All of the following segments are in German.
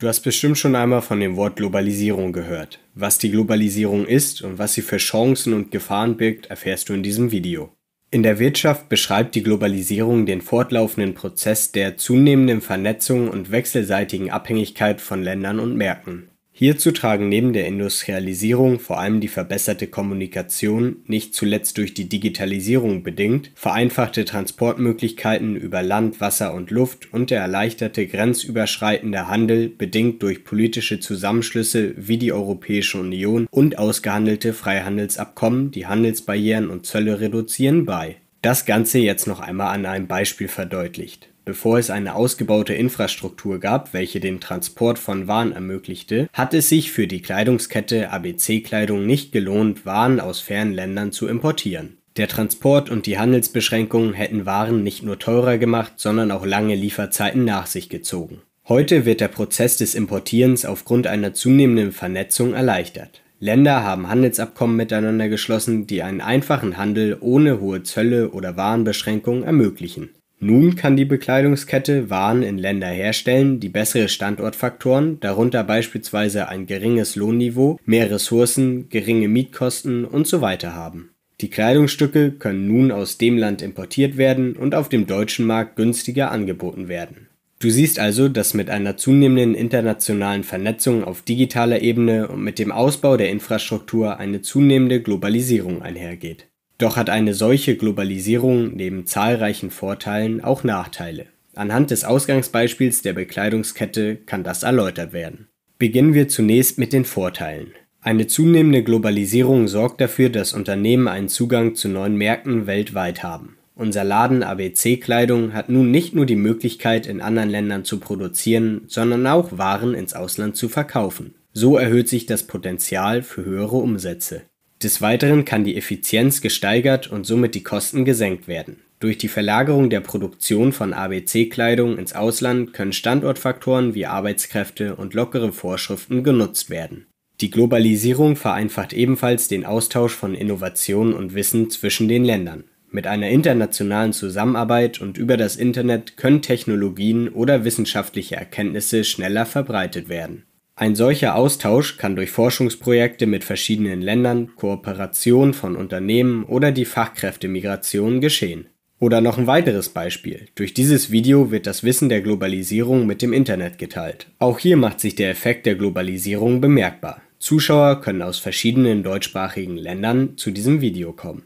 Du hast bestimmt schon einmal von dem Wort Globalisierung gehört. Was die Globalisierung ist und was sie für Chancen und Gefahren birgt, erfährst du in diesem Video. In der Wirtschaft beschreibt die Globalisierung den fortlaufenden Prozess der zunehmenden Vernetzung und wechselseitigen Abhängigkeit von Ländern und Märkten. Hierzu tragen neben der Industrialisierung vor allem die verbesserte Kommunikation, nicht zuletzt durch die Digitalisierung bedingt, vereinfachte Transportmöglichkeiten über Land, Wasser und Luft und der erleichterte grenzüberschreitende Handel bedingt durch politische Zusammenschlüsse wie die Europäische Union und ausgehandelte Freihandelsabkommen, die Handelsbarrieren und Zölle reduzieren, bei das Ganze jetzt noch einmal an einem Beispiel verdeutlicht. Bevor es eine ausgebaute Infrastruktur gab, welche den Transport von Waren ermöglichte, hat es sich für die Kleidungskette ABC Kleidung nicht gelohnt, Waren aus fernen Ländern zu importieren. Der Transport und die Handelsbeschränkungen hätten Waren nicht nur teurer gemacht, sondern auch lange Lieferzeiten nach sich gezogen. Heute wird der Prozess des Importierens aufgrund einer zunehmenden Vernetzung erleichtert. Länder haben Handelsabkommen miteinander geschlossen, die einen einfachen Handel ohne hohe Zölle oder Warenbeschränkungen ermöglichen. Nun kann die Bekleidungskette Waren in Länder herstellen, die bessere Standortfaktoren, darunter beispielsweise ein geringes Lohnniveau, mehr Ressourcen, geringe Mietkosten usw. So haben. Die Kleidungsstücke können nun aus dem Land importiert werden und auf dem deutschen Markt günstiger angeboten werden Du siehst also, dass mit einer zunehmenden internationalen Vernetzung auf digitaler Ebene und mit dem Ausbau der Infrastruktur eine zunehmende Globalisierung einhergeht. Doch hat eine solche Globalisierung neben zahlreichen Vorteilen auch Nachteile. Anhand des Ausgangsbeispiels der Bekleidungskette kann das erläutert werden. Beginnen wir zunächst mit den Vorteilen. Eine zunehmende Globalisierung sorgt dafür, dass Unternehmen einen Zugang zu neuen Märkten weltweit haben. Unser Laden ABC Kleidung hat nun nicht nur die Möglichkeit, in anderen Ländern zu produzieren, sondern auch Waren ins Ausland zu verkaufen. So erhöht sich das Potenzial für höhere Umsätze. Des Weiteren kann die Effizienz gesteigert und somit die Kosten gesenkt werden. Durch die Verlagerung der Produktion von ABC-Kleidung ins Ausland können Standortfaktoren wie Arbeitskräfte und lockere Vorschriften genutzt werden. Die Globalisierung vereinfacht ebenfalls den Austausch von Innovationen und Wissen zwischen den Ländern. Mit einer internationalen Zusammenarbeit und über das Internet können Technologien oder wissenschaftliche Erkenntnisse schneller verbreitet werden. Ein solcher Austausch kann durch Forschungsprojekte mit verschiedenen Ländern, Kooperation von Unternehmen oder die Fachkräftemigration geschehen. Oder noch ein weiteres Beispiel. Durch dieses Video wird das Wissen der Globalisierung mit dem Internet geteilt. Auch hier macht sich der Effekt der Globalisierung bemerkbar. Zuschauer können aus verschiedenen deutschsprachigen Ländern zu diesem Video kommen.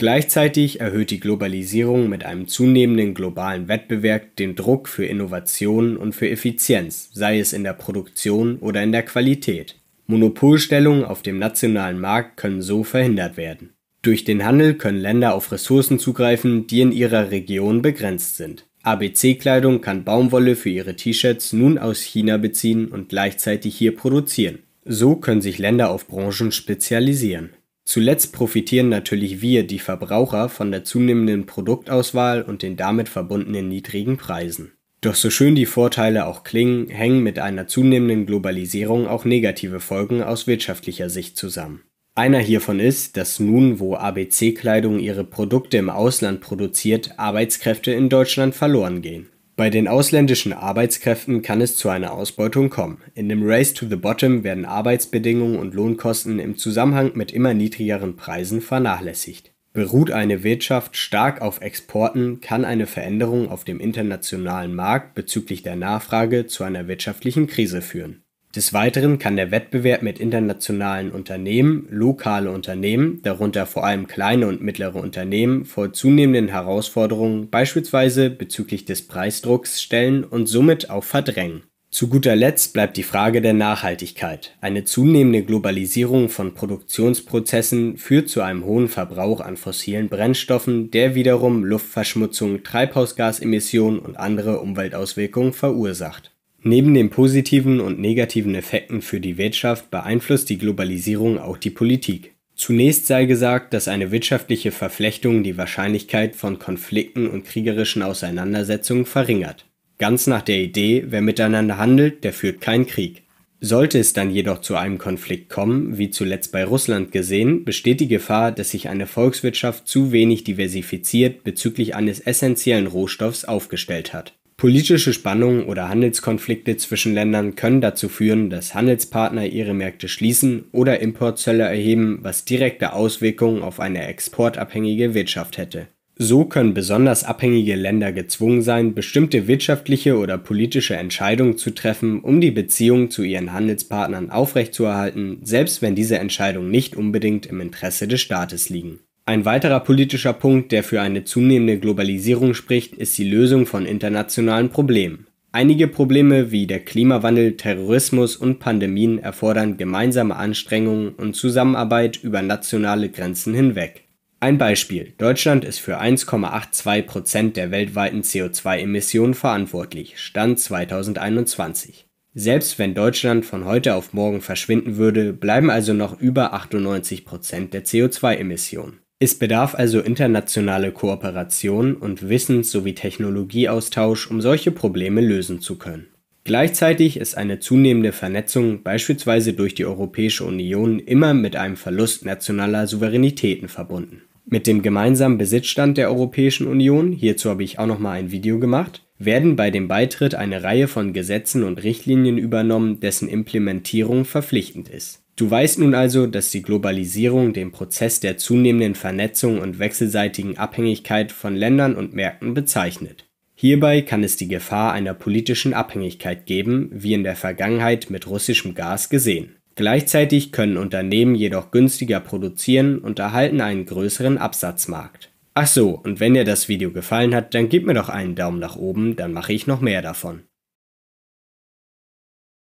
Gleichzeitig erhöht die Globalisierung mit einem zunehmenden globalen Wettbewerb den Druck für Innovationen und für Effizienz, sei es in der Produktion oder in der Qualität. Monopolstellungen auf dem nationalen Markt können so verhindert werden. Durch den Handel können Länder auf Ressourcen zugreifen, die in ihrer Region begrenzt sind. ABC-Kleidung kann Baumwolle für ihre T-Shirts nun aus China beziehen und gleichzeitig hier produzieren. So können sich Länder auf Branchen spezialisieren. Zuletzt profitieren natürlich wir, die Verbraucher, von der zunehmenden Produktauswahl und den damit verbundenen niedrigen Preisen. Doch so schön die Vorteile auch klingen, hängen mit einer zunehmenden Globalisierung auch negative Folgen aus wirtschaftlicher Sicht zusammen. Einer hiervon ist, dass nun, wo ABC-Kleidung ihre Produkte im Ausland produziert, Arbeitskräfte in Deutschland verloren gehen bei den ausländischen Arbeitskräften kann es zu einer Ausbeutung kommen. In dem Race to the Bottom werden Arbeitsbedingungen und Lohnkosten im Zusammenhang mit immer niedrigeren Preisen vernachlässigt. Beruht eine Wirtschaft stark auf Exporten, kann eine Veränderung auf dem internationalen Markt bezüglich der Nachfrage zu einer wirtschaftlichen Krise führen des Weiteren kann der Wettbewerb mit internationalen Unternehmen lokale Unternehmen, darunter vor allem kleine und mittlere Unternehmen, vor zunehmenden Herausforderungen beispielsweise bezüglich des Preisdrucks stellen und somit auch verdrängen. Zu guter Letzt bleibt die Frage der Nachhaltigkeit. Eine zunehmende Globalisierung von Produktionsprozessen führt zu einem hohen Verbrauch an fossilen Brennstoffen, der wiederum Luftverschmutzung, Treibhausgasemissionen und andere Umweltauswirkungen verursacht. Neben den positiven und negativen Effekten für die Wirtschaft beeinflusst die Globalisierung auch die Politik. Zunächst sei gesagt, dass eine wirtschaftliche Verflechtung die Wahrscheinlichkeit von Konflikten und kriegerischen Auseinandersetzungen verringert. Ganz nach der Idee, wer miteinander handelt, der führt keinen Krieg. Sollte es dann jedoch zu einem Konflikt kommen, wie zuletzt bei Russland gesehen, besteht die Gefahr, dass sich eine Volkswirtschaft zu wenig diversifiziert bezüglich eines essentiellen Rohstoffs aufgestellt hat. Politische Spannungen oder Handelskonflikte zwischen Ländern können dazu führen, dass Handelspartner ihre Märkte schließen oder Importzölle erheben, was direkte Auswirkungen auf eine exportabhängige Wirtschaft hätte. So können besonders abhängige Länder gezwungen sein, bestimmte wirtschaftliche oder politische Entscheidungen zu treffen, um die Beziehung zu ihren Handelspartnern aufrechtzuerhalten, selbst wenn diese Entscheidungen nicht unbedingt im Interesse des Staates liegen ein weiterer politischer Punkt, der für eine zunehmende Globalisierung spricht, ist die Lösung von internationalen Problemen. Einige Probleme wie der Klimawandel, Terrorismus und Pandemien erfordern gemeinsame Anstrengungen und Zusammenarbeit über nationale Grenzen hinweg. Ein Beispiel. Deutschland ist für 1,82 Prozent der weltweiten CO2-Emissionen verantwortlich, Stand 2021. Selbst wenn Deutschland von heute auf morgen verschwinden würde, bleiben also noch über 98 Prozent der CO2-Emissionen. Es bedarf also internationale Kooperation und Wissens- sowie Technologieaustausch, um solche Probleme lösen zu können. Gleichzeitig ist eine zunehmende Vernetzung beispielsweise durch die Europäische Union immer mit einem Verlust nationaler Souveränitäten verbunden. Mit dem gemeinsamen Besitzstand der Europäischen Union, hierzu habe ich auch noch mal ein Video gemacht, werden bei dem Beitritt eine Reihe von Gesetzen und Richtlinien übernommen, dessen Implementierung verpflichtend ist. Du weißt nun also, dass die Globalisierung den Prozess der zunehmenden Vernetzung und wechselseitigen Abhängigkeit von Ländern und Märkten bezeichnet. Hierbei kann es die Gefahr einer politischen Abhängigkeit geben, wie in der Vergangenheit mit russischem Gas gesehen. Gleichzeitig können Unternehmen jedoch günstiger produzieren und erhalten einen größeren Absatzmarkt. Ach so, und wenn dir das Video gefallen hat, dann gib mir doch einen Daumen nach oben, dann mache ich noch mehr davon.